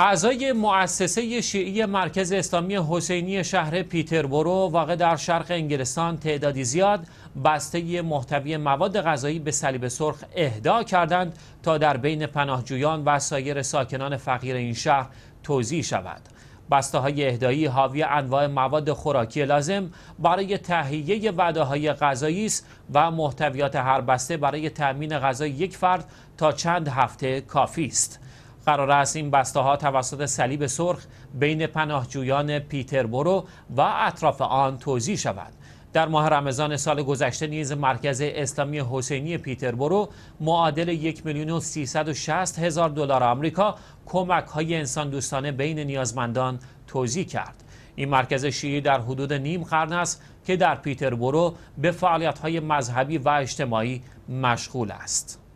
اعضای مؤسسه شیعی مرکز اسلامی حسینی شهر پیتربرو واقع در شرق انگلستان تعدادی زیاد بسته محتوی مواد غذایی به صلیب سرخ اهدا کردند تا در بین پناهجویان و سایر ساکنان فقیر این شهر توزیع شود. بسته های اهدایی حاوی انواع مواد خوراکی لازم برای تهیه وعده های غذایی است و محتویات هر بسته برای تأمین غذای یک فرد تا چند هفته کافی است. قرار است این بسته ها توسط صلیب سرخ بین پناهجویان پیتربرو و اطراف آن توزیع شود در ماه رمضان سال گذشته نیز مرکز اسلامی حسینی پیتربرو معادل یک میلیون و هزار دلار آمریکا کمک های انسان دوستانه بین نیازمندان توضیح کرد این مرکز شیعی در حدود نیم قرن است که در پیتربرو به فعالیت های مذهبی و اجتماعی مشغول است